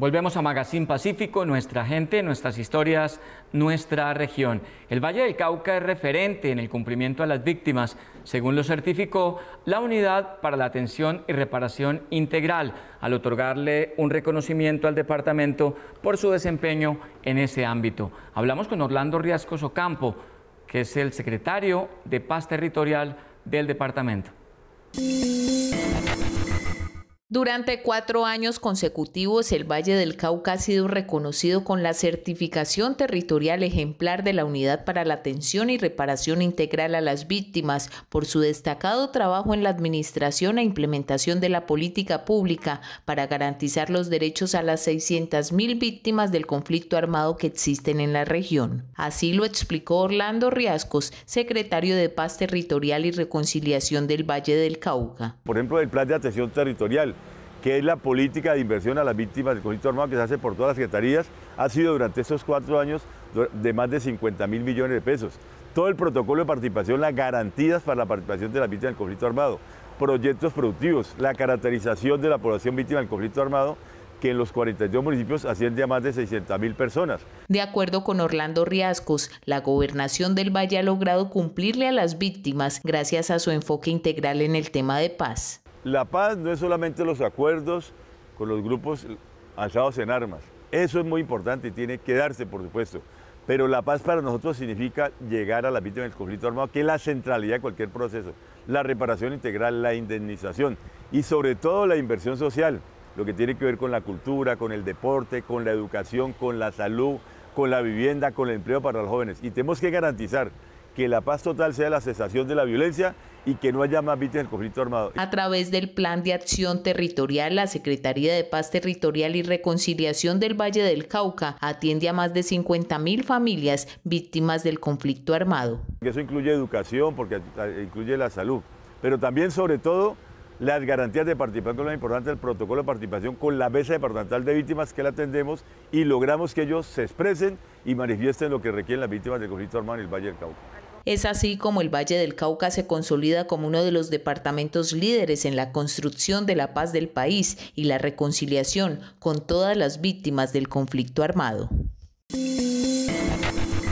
Volvemos a Magazine Pacífico, nuestra gente, nuestras historias, nuestra región. El Valle del Cauca es referente en el cumplimiento a las víctimas, según lo certificó la Unidad para la Atención y Reparación Integral, al otorgarle un reconocimiento al departamento por su desempeño en ese ámbito. Hablamos con Orlando Riascos Ocampo, que es el secretario de Paz Territorial del departamento. Durante cuatro años consecutivos, el Valle del Cauca ha sido reconocido con la certificación territorial ejemplar de la Unidad para la Atención y Reparación Integral a las Víctimas por su destacado trabajo en la administración e implementación de la política pública para garantizar los derechos a las 600.000 víctimas del conflicto armado que existen en la región. Así lo explicó Orlando Riascos, secretario de Paz Territorial y Reconciliación del Valle del Cauca. Por ejemplo, el Plan de Atención Territorial que es la política de inversión a las víctimas del conflicto armado que se hace por todas las secretarías, ha sido durante estos cuatro años de más de 50 mil millones de pesos. Todo el protocolo de participación, las garantías para la participación de las víctimas del conflicto armado, proyectos productivos, la caracterización de la población víctima del conflicto armado que en los 42 municipios asciende a más de mil personas. De acuerdo con Orlando Riascos, la gobernación del Valle ha logrado cumplirle a las víctimas gracias a su enfoque integral en el tema de paz. La paz no es solamente los acuerdos con los grupos alzados en armas. Eso es muy importante y tiene que darse, por supuesto. Pero la paz para nosotros significa llegar a las víctimas del conflicto armado, que es la centralidad de cualquier proceso. La reparación integral, la indemnización y sobre todo la inversión social, lo que tiene que ver con la cultura, con el deporte, con la educación, con la salud, con la vivienda, con el empleo para los jóvenes. Y tenemos que garantizar que la paz total sea la cesación de la violencia y que no haya más víctimas del conflicto armado. A través del Plan de Acción Territorial, la Secretaría de Paz Territorial y Reconciliación del Valle del Cauca atiende a más de 50.000 familias víctimas del conflicto armado. Eso incluye educación, porque incluye la salud, pero también, sobre todo, las garantías de participación, lo importante el protocolo de participación con la mesa departamental de víctimas que la atendemos y logramos que ellos se expresen y manifiesten lo que requieren las víctimas del conflicto armado en el Valle del Cauca. Es así como el Valle del Cauca se consolida como uno de los departamentos líderes en la construcción de la paz del país y la reconciliación con todas las víctimas del conflicto armado.